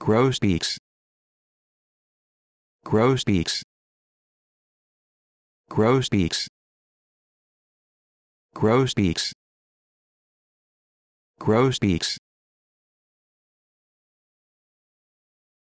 Grow speaks. Grow speaks. Grow speaks. Grow speaks. Grow speaks.